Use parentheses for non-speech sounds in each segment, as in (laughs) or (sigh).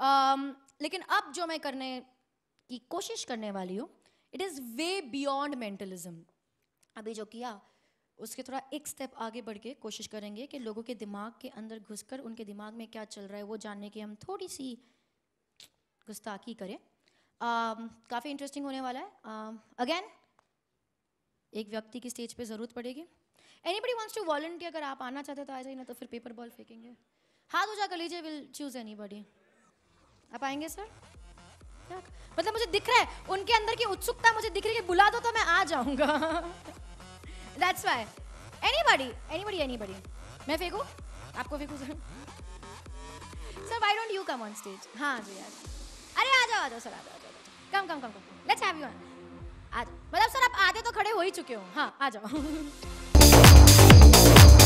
um, लेकिन अब जो मैं करने की कोशिश करने वाली हूँ it is way beyond mentalism अभी जो किया उसके थोड़ा एक स्टेप आगे बढ़ के कोशिश करेंगे कि लोगों के दिमाग के अंदर घुसकर उनके दिमाग में क्या चल रहा है वो जानने की हम थोड़ी सी गुस्ताखी करें um, काफ़ी इंटरेस्टिंग होने वाला है अगेन um, एक व्यक्ति की स्टेज पे ज़रूरत पड़ेगी anybody wants to volunteer अगर आप आना चाहते तो आ जाइए ना तो फिर पेपर बॉल फेंकेंगे हाथ ऊजा कर लीजिए विल चूज़ एनी बडी आप आएंगे सर मतलब मुझे दिख रहा है उनके अंदर की उत्सुकता मुझे दिख रही है बुला दो तो मैं आ जाऊंगा that's why anybody anybody anybody मैं फेंकू आपको फेंकू sir sir why don't you come on stage हाँ जी यार अरे आ जाओ आ जाओ सर आ जाओ come come come come let's have you आ जाओ मतलब सर आप आधे तो खड़े हो ही चुके हो हाँ आ जाओ (laughs)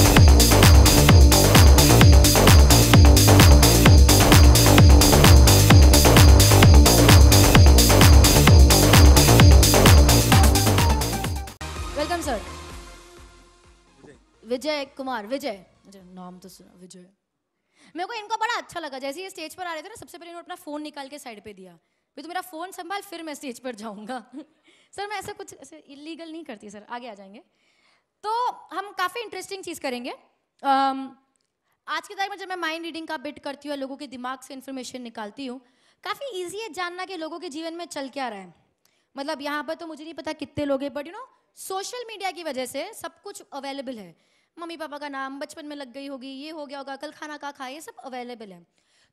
वेलकम सर विजय कुमार विजय नाम तो सुना विजय मेरे को इनको बड़ा अच्छा लगा जैसे ये स्टेज पर आ रहे थे ना सबसे पहले इन्होंने अपना फ़ोन निकाल के साइड पे दिया तो मेरा फ़ोन संभाल फिर मैं स्टेज पर जाऊंगा सर (laughs) मैं ऐसा कुछ ऐसे इलीगल नहीं करती सर आगे आ जाएंगे तो हम काफ़ी इंटरेस्टिंग चीज़ करेंगे um, आज के तारीख में जब मैं माइंड रीडिंग का बिट करती हूँ लोगों के दिमाग से इन्फॉर्मेशन निकालती हूँ काफ़ी ईजी है जानना कि लोगों के जीवन में चल क्या रहा है मतलब यहाँ पर तो मुझे नहीं पता कितने लोग हैं but you know social media की वजह से सब कुछ अवेलेबल है मम्मी पापा का नाम बचपन में लग गई होगी ये हो गया होगा कल खाना कहाँ खाए ये सब अवेलेबल है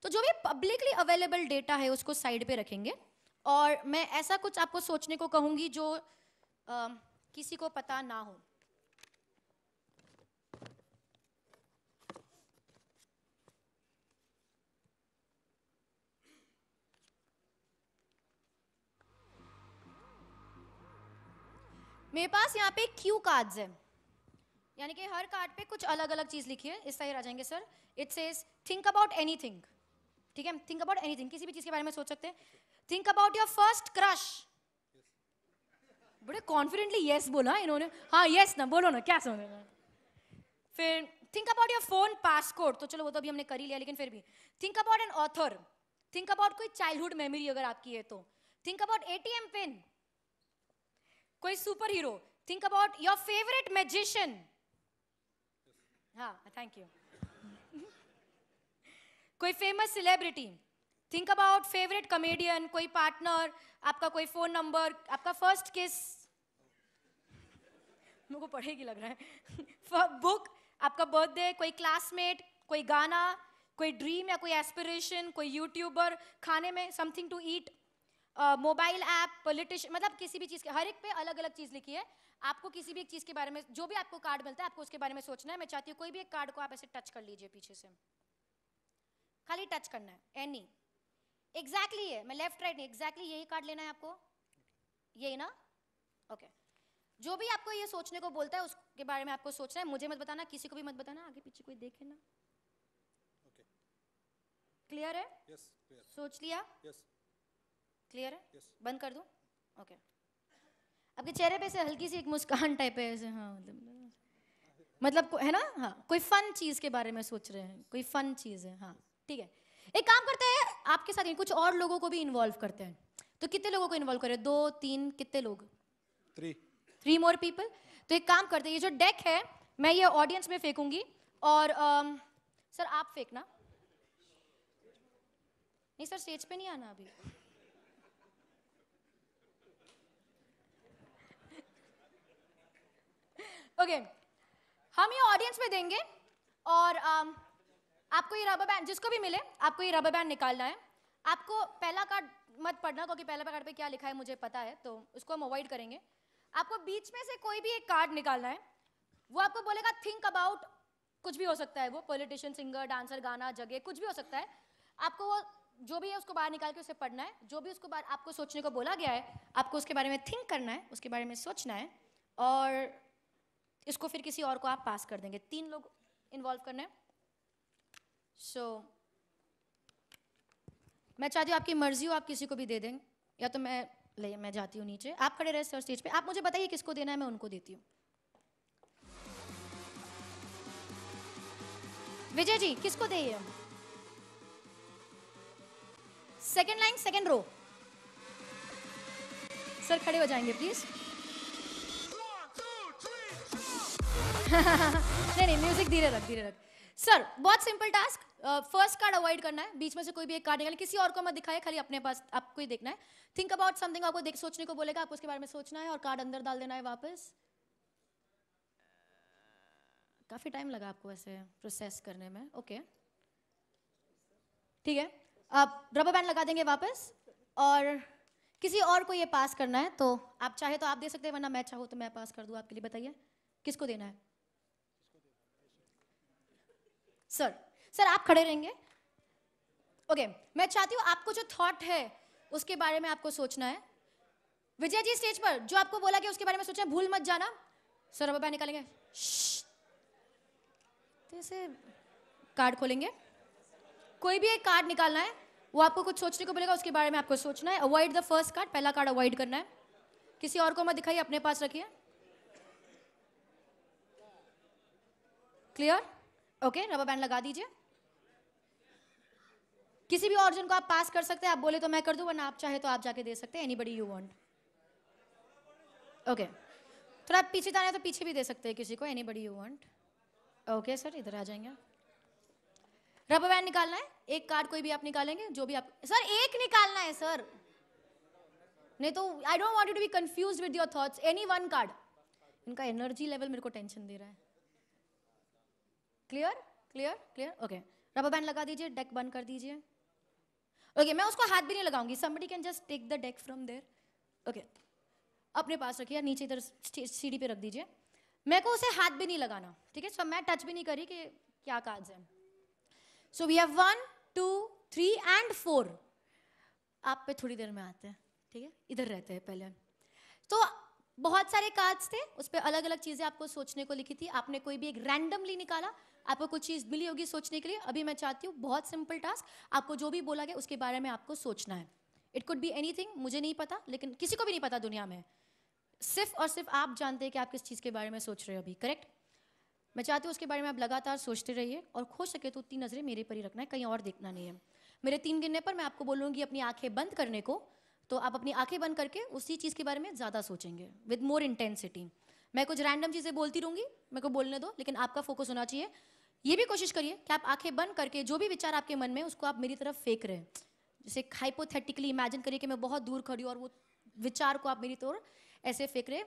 तो जो भी पब्लिकली अवेलेबल डेटा है उसको साइड पे रखेंगे और मैं ऐसा कुछ आपको सोचने को कहूँगी जो आ, किसी को पता ना हो मेरे पास यहाँ पे क्यू कार्ड्स है यानी कि हर कार्ड पे कुछ अलग अलग चीज़ लिखी है इस तरह आ जाएंगे sir it say think about any ठीक है थिंक अबाउट एनी किसी भी चीज़ के बारे में सोच सकते हैं think about your first crush बड़े कॉन्फिडेंटली यस बोला इन्होंने हाँ यस yes ना बोलो ना क्या सुन फिर think about your phone passcode तो चलो वो तो अभी हमने कर ही लिया लेकिन फिर भी think about an author think about कोई चाइल्डहुड मेमोरी अगर आपकी है तो थिंक अबाउट एम पिन कोई super hero think about your favourite magician हाँ थैंक यू (laughs) कोई famous celebrity think about favourite comedian कोई पार्टनर आपका कोई फोन नंबर आपका फर्स्ट किस मुझे पढ़े पढ़ेगी लग रहा है बुक (laughs) आपका बर्थडे कोई क्लासमेट कोई गाना कोई ड्रीम या कोई एस्पिरेशन कोई यूट्यूबर खाने में something to eat mobile app politician मतलब किसी भी चीज़ के हर एक पे अलग अलग चीज़ लिखी है आपको किसी भी एक चीज़ के बारे में जो भी आपको कार्ड मिलता है आपको उसके बारे में सोचना है मैं चाहती हूँ कोई भी एक कार्ड को आप ऐसे टच कर लीजिए पीछे से खाली टच करना है एनी एग्जैक्टली ये मैं लेफ्ट राइट नहीं एग्जैक्टली यही कार्ड लेना है आपको यही ना ओके okay. जो भी आपको ये सोचने को बोलता है उसके बारे में आपको सोचना है मुझे मत बताना किसी को भी मत बताना आगे पीछे कोई देखे ना क्लियर okay. है yes, clear. सोच लिया yes. क्लियर है yes. बंद कर दूं ओके okay. आपके चेहरे पे से हल्की सी एक मुस्कान टाइप है ऐसे हाँ मतलब मतलब है ना हाँ कोई फन चीज के बारे में सोच रहे हैं कोई फन चीज है हाँ ठीक है एक काम करते हैं आपके साथ कुछ और लोगों को भी इन्वॉल्व करते हैं तो कितने लोगों को इन्वॉल्व करें दो तीन कितने लोग थ्री थ्री मोर पीपल तो एक काम करते हैं ये जो डेक है मैं ये ऑडियंस में फेंकूंगी और आ, um, सर आप फेंकना नहीं सर स्टेज पे नहीं आना अभी ओके हम ये ऑडियंस में देंगे और um, आपको ये रबर बैंड जिसको भी मिले आपको ये रबर बैंड निकालना है आपको पहला कार्ड मत पढ़ना क्योंकि पहला कार्ड पे क्या लिखा है मुझे पता है तो उसको हम अवॉइड करेंगे आपको बीच में से कोई भी एक कार्ड निकालना है वो आपको बोलेगा थिंक अबाउट कुछ भी हो सकता है वो पॉलिटिशियन सिंगर डांसर गाना जगह कुछ भी हो सकता है आपको वो जो भी है उसको बाहर निकाल के उसे पढ़ना है जो भी उसको बाहर आपको सोचने को बोला गया है आपको उसके बारे में थिंक करना है उसके बारे में सोचना है और इसको फिर किसी और को आप पास कर देंगे तीन लोग इन्वॉल्व करने सो so, मैं चाहती हूँ आपकी मर्जी हो आप किसी को भी दे दें या तो मैं ले मैं जाती हूँ नीचे आप खड़े रहे सर स्टेज पे आप मुझे बताइए किसको देना है मैं उनको देती हूँ विजय जी किसको देइए second line second row sir खड़े हो जाएंगे प्लीज़ (laughs) नहीं नहीं म्यूजिक धीरे रख धीरे रख सर बहुत simple task first card avoid करना है बीच में से कोई भी एक कार्ड निकाल किसी और को मत दिखाए खाली अपने पास आपको ही देखना है थिंक अबाउट समथिंग आपको देख सोचने को बोलेगा आपको उसके बारे में सोचना है और कार्ड अंदर डाल देना है वापस काफ़ी टाइम लगा आपको ऐसे प्रोसेस करने में ओके ठीक है आप रबर बैंड लगा देंगे वापस और किसी और को ये पास करना है तो आप चाहे तो आप दे सकते हैं वरना मैं चाहूँ तो मैं पास कर दूँ आपके लिए बताइए किसको देना है सर सर आप खड़े रहेंगे ओके okay, मैं चाहती हूँ आपको जो थॉट है उसके बारे में आपको सोचना है विजय जी स्टेज पर जो आपको बोला गया उसके बारे में सोचना भूल मत जाना सर अब निकालेंगे जैसे तो कार्ड खोलेंगे कोई भी एक कार्ड निकालना है वो आपको कुछ सोचने को मिलेगा उसके बारे में आपको सोचना है अवॉइड द फर्स्ट कार्ड पहला कार्ड अवॉइड करना है किसी और को मत दिखाइए अपने पास रखिए क्लियर ओके रबर बैंड लगा दीजिए किसी भी ऑर्जन को आप पास कर सकते हैं आप बोले तो मैं कर दूं वरना आप चाहे तो आप जाके दे सकते हैं anybody you want okay थोड़ा आप पीछे जाना तो पीछे भी दे सकते हैं किसी को anybody you want okay sir इधर आ जाएंगे रबर बैंड निकालना है एक कार्ड कोई भी आप निकालेंगे जो भी आप सर एक निकालना है सर नहीं तो I don't want to be confuse with your thoughts any one card इनका एनर्जी लेवल मेरे को टेंशन दे रहा है clear clear clear okay rubber band लगा दीजिए डेक बंद कर दीजिए ओके okay, मैं उसको हाथ भी नहीं लगाऊंगी somebody can just take the deck from there okay अपने पास रखिए नीचे इधर सीढ़ी पे रख दीजिए मेरे को उसे हाथ भी नहीं लगाना ठीक है सो मैं टच भी नहीं करी कि क्या काज है so we have one two three and four आप पे थोड़ी देर में आते हैं ठीक है इधर रहते हैं पहले तो बहुत सारे कार्ड्स थे उस पर अलग अलग चीज़ें आपको सोचने को लिखी थी आपने कोई भी एक रैंडमली निकाला आपको कुछ चीज़ मिली होगी सोचने के लिए अभी मैं चाहती हूँ बहुत सिंपल टास्क आपको जो भी बोला गया उसके बारे में आपको सोचना है इट कुड बी एनी मुझे नहीं पता लेकिन किसी को भी नहीं पता दुनिया में सिर्फ और सिर्फ आप जानते हैं कि आप किस चीज़ के बारे में सोच रहे हो अभी करेक्ट मैं चाहती हूँ उसके बारे में आप लगातार सोचते रहिए और खो सके तो उतनी नज़रें मेरे पर ही रखना है कहीं और देखना नहीं है मेरे तीन गिनने पर मैं आपको बोलूँगी अपनी आंखें बंद करने को तो आप अपनी आंखें बंद करके उसी चीज़ के बारे में ज़्यादा सोचेंगे विद मोर इंटेंसिटी मैं कुछ रैंडम चीज़ें बोलती रहूँगी मेरे को बोलने दो लेकिन आपका फोकस होना चाहिए ये भी कोशिश करिए कि आप आंखें बंद करके जो भी विचार आपके मन में उसको आप मेरी तरफ फेंक रहे हैं जैसे हाइपोथेटिकली इमेजिन करिए कि मैं बहुत दूर खड़ी हूँ और वो विचार को आप मेरी तौर ऐसे फेंक रहे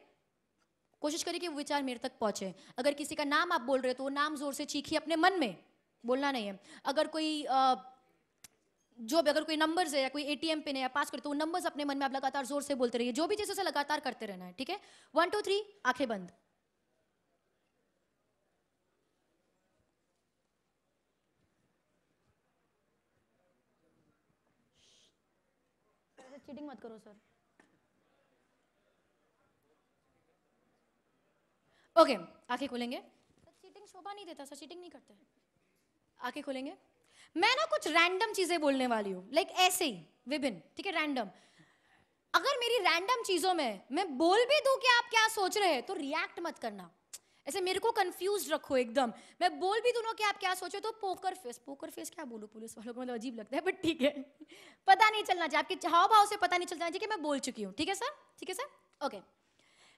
कोशिश करिए कि वो विचार मेरे तक पहुँचे अगर किसी का नाम आप बोल रहे हो तो वो नाम जोर से चीखिए अपने मन में बोलना नहीं है अगर कोई आ, जो भी अगर कोई नंबर है या कोई एटीएम पिन है या पास करते तो नंबर्स अपने मन में आप लगातार जोर से बोलते रहिए जो भी चीज़ उसे लगातार करते रहना है ठीक है वन टू थ्री आंखें बंद चीटिंग मत करो सर ओके okay, आंखें खोलेंगे सर चीटिंग शोभा नहीं देता सर चीटिंग नहीं करते आंखें खोलेंगे मैं ना कुछ रैंडम चीजें बोलने वाली हूँ लाइक like ऐसे ही विभिन्न ठीक है रैंडम अगर मेरी रैंडम चीजों में मैं बोल भी दू कि आप क्या सोच रहे हैं तो रिएक्ट मत करना ऐसे मेरे को कंफ्यूज रखो एकदम मैं बोल भी दूंगा कि आप क्या सोचो तो पोकर फेस पोकर फेस क्या बोलो पुलिस वालों को मतलब अजीब लगता है बट ठीक है पता नहीं चलना चाहिए आपके हाव भाव से पता नहीं चलना चाहिए कि मैं बोल चुकी हूँ ठीक है सर ठीक है सर ओके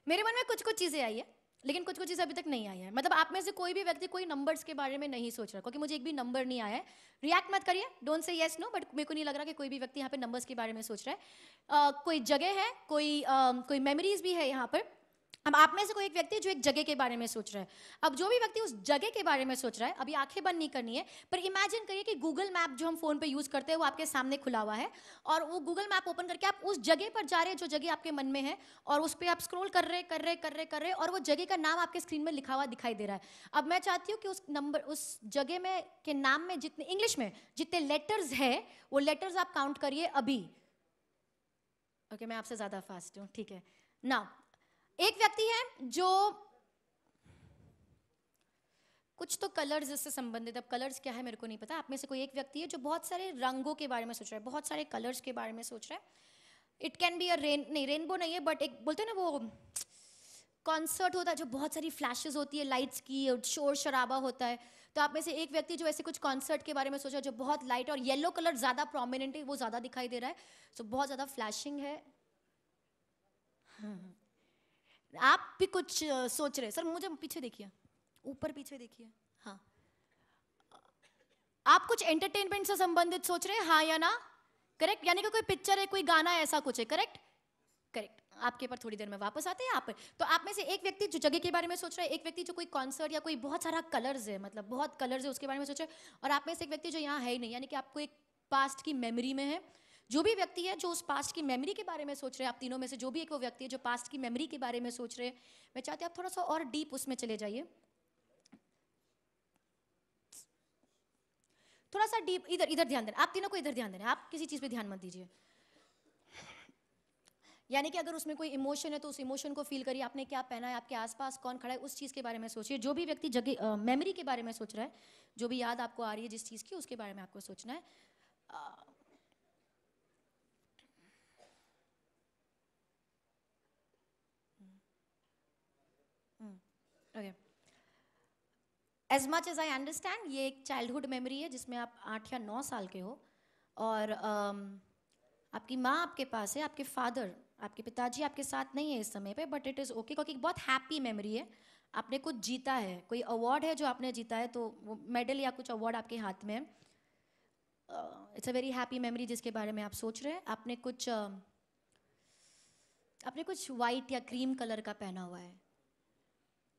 मेरे मन में कुछ कुछ चीज़ें आई है लेकिन कुछ कुछ चीज़ अभी तक नहीं आई है मतलब आप में से कोई भी व्यक्ति कोई नंबर्स के बारे में नहीं सोच रहा क्योंकि मुझे एक भी नंबर नहीं आया है रिएक्ट मत करिए don't say yes no but मेरे को नहीं लग रहा कि कोई भी व्यक्ति यहाँ पे नंबर्स के बारे में सोच रहा है uh, कोई जगह है कोई uh, कोई मेमोरीज भी है यहाँ पर अब आप में से कोई एक व्यक्ति जो एक जगह के बारे में सोच रहा है अब जो भी व्यक्ति उस जगह के बारे में सोच रहा है अभी आंखें बंद नहीं करनी है पर इमेजिन करिए कि गूगल मैप जो हम फोन पे यूज करते हैं वो आपके सामने खुला हुआ है और वो गूगल मैप ओपन करके आप उस जगह पर जा रहे हैं जो जगह आपके मन में है और उस पर आप स्क्रोल कर रहे कर रहे कर रहे कर रहे और वो जगह का नाम आपके स्क्रीन में लिखा हुआ दिखाई दे रहा है अब मैं चाहती हूँ कि उस नंबर उस जगह में के नाम में जितने इंग्लिश में जितने लेटर्स है वो लेटर्स आप काउंट करिए अभी ओके मैं आपसे ज़्यादा फास्ट हूँ ठीक है ना एक व्यक्ति है जो कुछ तो कलर्स इससे संबंधित अब कलर्स क्या है मेरे को नहीं पता आप में से कोई एक व्यक्ति है जो बहुत सारे रंगों के बारे में सोच रहा है बहुत सारे कलर्स के बारे में सोच रहा है it can be a rain नहीं रेनबो नहीं है बट एक बोलते हैं ना वो कॉन्सर्ट होता है जो बहुत सारी फ्लैशेस होती है लाइट्स की और शोर शराबा होता है तो आप में से एक व्यक्ति जो ऐसे कुछ कॉन्सर्ट के बारे में सोच रहा है जो बहुत लाइट और येलो कलर ज़्यादा प्रोमिनेंट है वो ज़्यादा दिखाई दे रहा है सो so, बहुत ज़्यादा फ्लैशिंग है हाँ। आप भी कुछ सोच रहे सर मुझे पीछे देखिए ऊपर पीछे देखिए हाँ आप कुछ एंटरटेनमेंट से संबंधित सोच रहे हैं हाँ या ना करेक्ट यानी कि कोई पिक्चर है कोई गाना है ऐसा कुछ है करेक्ट करेक्ट आपके पर थोड़ी देर में वापस आते हैं आप तो आप में से एक व्यक्ति जो जगह के बारे में सोच रहा है एक व्यक्ति जो कोई कॉन्सर्ट या कोई बहुत सारा कलर्स है मतलब बहुत कलर्स है उसके बारे में सोच रहे और आप में से एक व्यक्ति जो यहाँ है ही नहीं यानी कि आपको एक पास्ट की मेमोरी में है जो भी व्यक्ति है जो उस पास्ट की मेमोरी के बारे में सोच रहे हैं आप तीनों में से जो भी एक वो व्यक्ति है जो पास्ट की मेमोरी के बारे में सोच रहे हैं मैं चाहती हूँ आप थोड़ा सा और डीप उसमें चले जाइए थोड़ा सा डीप इधर इधर ध्यान देना आप तीनों को इधर ध्यान देना आप किसी चीज़ पे ध्यान मत दीजिए यानी कि अगर उसमें कोई इमोशन है तो उस इमोशन को फील करिए आपने क्या पहना है आपके आसपास कौन खड़ा है उस चीज़ के बारे में सोचिए जो भी व्यक्ति जगह मेमोरी के बारे में सोच रहा है जो भी याद आपको आ रही है जिस चीज़ की उसके बारे में आपको सोचना है okay. As much as I understand ये एक चाइल्डहुड मेमोरी है जिसमें आप आठ या नौ साल के हो और um, आपकी माँ आपके पास है आपके फादर आपके पिताजी आपके साथ नहीं है इस समय पे बट इट इज़ ओके क्योंकि एक बहुत हैप्पी मेमोरी है आपने कुछ जीता है कोई अवार्ड है जो आपने जीता है तो वो मेडल या कुछ अवार्ड आपके हाथ में है it's a very happy memory जिसके बारे में आप सोच रहे हैं आपने कुछ uh, आपने कुछ वाइट या क्रीम कलर का पहना हुआ है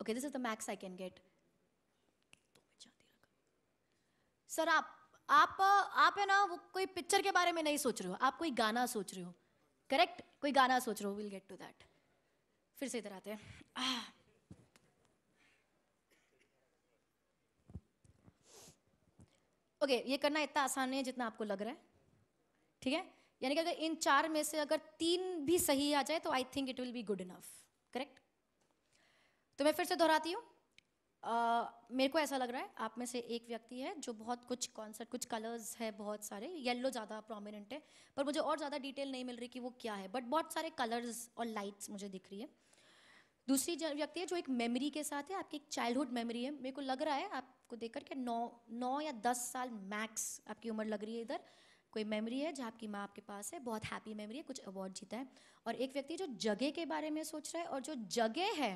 okay, this is the max I can get. Sir आप आप आप है ना वो कोई पिक्चर के बारे में नहीं सोच रहे हो आप कोई गाना सोच रहे हो करेक्ट कोई गाना सोच रहे हो विल गेट टू दैट फिर से इधर आते हैं ओके ये करना इतना आसान नहीं है जितना आपको लग रहा है ठीक है यानी कि अगर इन चार में से अगर तीन भी सही आ जाए तो I think it will be good enough correct तो मैं फिर से दोहराती हूँ मेरे को ऐसा लग रहा है आप में से एक व्यक्ति है जो बहुत कुछ कॉन्सेप्ट कुछ कलर्स है बहुत सारे येलो ज़्यादा प्रोमिनेंट है पर मुझे और ज़्यादा डिटेल नहीं मिल रही कि वो क्या है बट बहुत सारे कलर्स और लाइट्स मुझे दिख रही है दूसरी व्यक्ति है जो एक मेमोरी के साथ है आपकी एक चाइल्डहुड मेमोरी है मेरे को लग रहा है आपको देख के नौ नौ या दस साल मैक्स आपकी उम्र लग रही है इधर कोई मेमोरी है जहाँ आपकी माँ आपके पास है बहुत हैप्पी मेमोरी है कुछ अवार्ड जीता है और एक व्यक्ति जो जगह के बारे में सोच रहा है और जो जगह है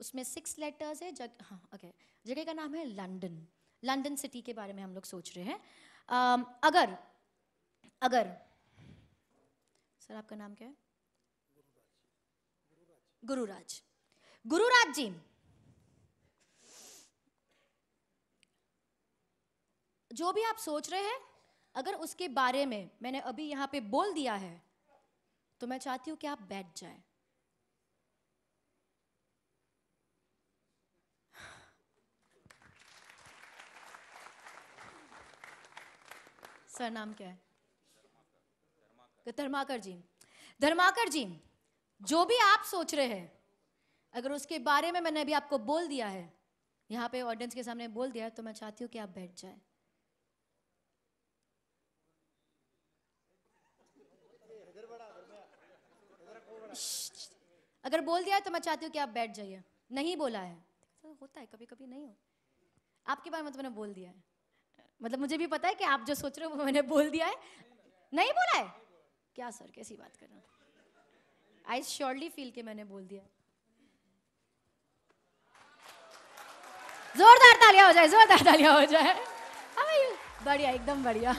उसमें सिक्स लेटर्स है जग हाँ ओके okay. जगह का नाम है लंदन लंदन सिटी के बारे में हम लोग सोच रहे हैं um, अगर अगर सर आपका नाम क्या है गुरुराज गुरुराज जी जो भी आप सोच रहे हैं अगर उसके बारे में मैंने अभी यहाँ पे बोल दिया है तो मैं चाहती हूँ कि आप बैठ जाएं सर नाम क्या है धर्माकर जी धर्माकर जी जो भी आप सोच रहे हैं अगर उसके बारे में मैंने अभी आपको बोल दिया है यहाँ पे ऑडियंस के सामने बोल दिया है तो मैं चाहती हूँ कि आप बैठ जाए अगर बोल दिया है तो मैं चाहती हूँ कि आप बैठ जाइए नहीं बोला है तो होता है कभी कभी नहीं हो आपके बारे में तो मैंने बोल दिया है मतलब मुझे भी पता है कि आप जो सोच रहे हो वो मैंने बोल दिया है नहीं बोला है क्या सर कैसी बात कर आई श्योरली फील के मैंने बोल दिया जोरदार तालियां हो जाए जोरदार तालियां हो जाए हाँ बढ़िया एकदम बढ़िया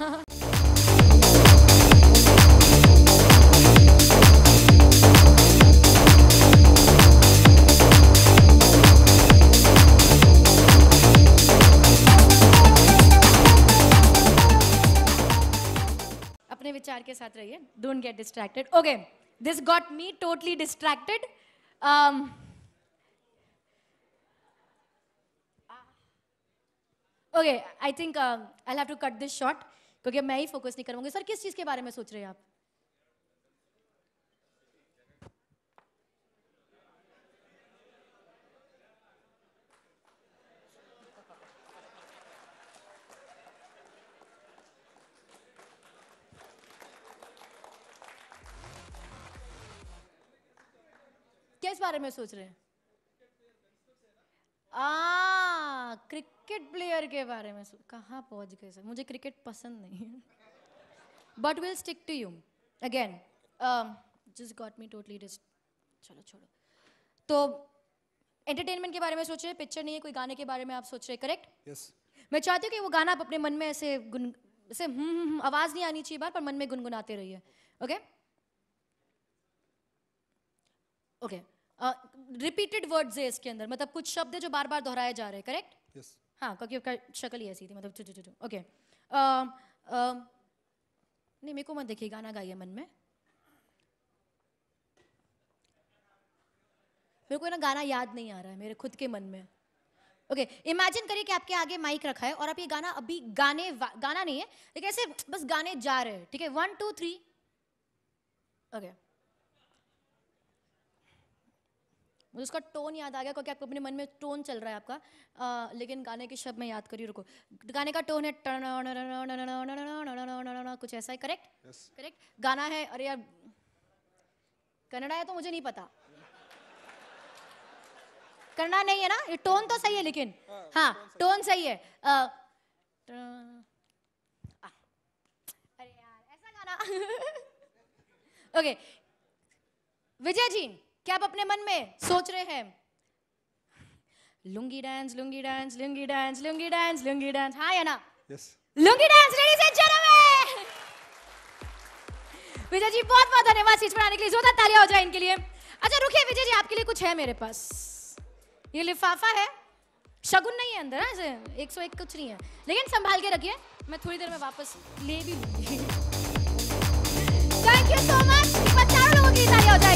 विचार के साथ रहिए don't get distracted okay this got me totally distracted okay I think I have to cut this short क्योंकि मैं ही फोकस नहीं करूंगी सर किस चीज़ के बारे में सोच रहे हैं आप बारे में सोच रहे हैं आ क्रिकेट प्लेयर के बारे में कहाँ पहुंच गए सर मुझे क्रिकेट पसंद नहीं है but will stick to you again this got me totally डिस्ट चलो छोड़ो तो एंटरटेनमेंट के बारे में सोच रहे हैं पिक्चर नहीं है कोई गाने के बारे में आप सोच रहे हैं करेक्ट yes. मैं चाहती हूँ कि वो गाना आप अपने मन में ऐसे गुन ऐसे हम्म, हम्म, हम्म आवाज़ नहीं आनी चाहिए बार पर मन में गुनगुनाते रहिए okay okay? Okay okay. Repeated words है इसके अंदर मतलब कुछ शब्द है जो बार बार दोहराए जा रहे हैं करेक्ट yes. हाँ क्योंकि उसका शक्ल ही ऐसी थी मतलब ओके नहीं मेरे को मत देखिए गाना गाइए मन में मेरे को ना गाना याद नहीं आ रहा है मेरे खुद के मन में ओके okay, इमेजिन करिए कि आपके आगे माइक रखा है और आप ये गाना अभी गाने गाना नहीं है लेकिन ऐसे बस गाने जा रहे हैं ठीक है वन टू थ्री ओके मुझे उसका टोन याद आ गया क्योंकि आपको अपने मन में टोन चल रहा है आपका आ, लेकिन गाने के शब्द मैं याद करी रुको गाने का टोन है कुछ ऐसा है करेक्ट करेक्ट गाना है अरे यार कन्नड़ा है तो मुझे नहीं पता करना नहीं है ना ये टोन तो सही है लेकिन हाँ टोन सही है अरे यार ऐसा गाना ओके विजय जी क्या आप अपने मन में सोच रहे हैं Lungi dance Lungi dance Lungi dance Lungi dance Lungi dance हाँ या ना yes. Lungi dance ladies and gentleman Vijay ji बहुत बहुत धन्यवाद चीज बनाने के लिए जोरदार तालियां हो जाए इनके लिए अच्छा रुकिए विजय जी आपके लिए कुछ है मेरे पास ये लिफाफा है शगुन नहीं है अंदर हाँ, ऐसे एक सौ एक कुछ नहीं है लेकिन संभाल के रखिए मैं थोड़ी देर में वापस ले भी लूंगी थैंक यू सो मच बच्चा लोगों की तालियां हो जाए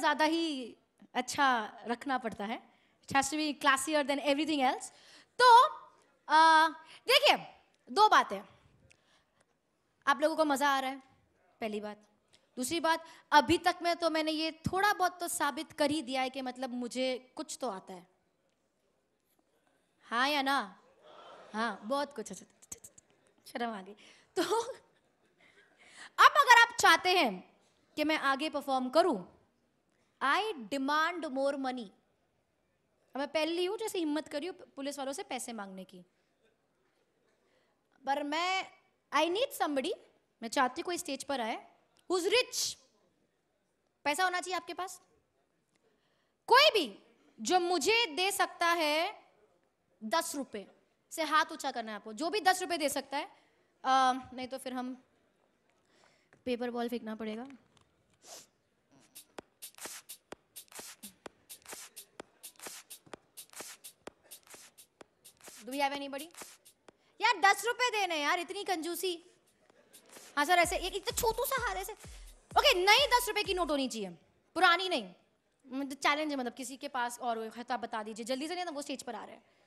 ज़्यादा ही अच्छा रखना पड़ता है it has be classier than everything else तो देखिए दो बातें आप लोगों को मज़ा आ रहा है पहली बात दूसरी बात अभी तक में तो मैंने ये थोड़ा बहुत तो साबित कर ही दिया है कि मतलब मुझे कुछ तो आता है हाँ या ना हाँ बहुत कुछ शर्म आ गई तो अब अगर आप चाहते हैं कि मैं आगे परफॉर्म करूं आई डिमांड मोर मनी मैं पहली हूँ जैसे हिम्मत करी पुलिस वालों से पैसे मांगने की पर मैं आई नीड समबडी मैं चाहती कोई स्टेज पर आए हुज रिच पैसा होना चाहिए आपके पास कोई भी जो मुझे दे सकता है दस रुपए से हाथ ऊंचा करना है आपको जो भी दस रुपए दे सकता है आ, नहीं तो फिर हम पेपर बॉल फेंकना पड़ेगा डू वी हैव एनीबॉडी यार दस रुपए देने यार इतनी कंजूसी हाँ सर ऐसे एक इतना तो छोटू सा हार ऐसे ओके नई दस रुपए की नोट होनी चाहिए पुरानी नहीं चैलेंज मतलब है मतलब किसी के पास और खिताब तो बता दीजिए जल्दी से नहीं तो वो स्टेज पर आ रहे हैं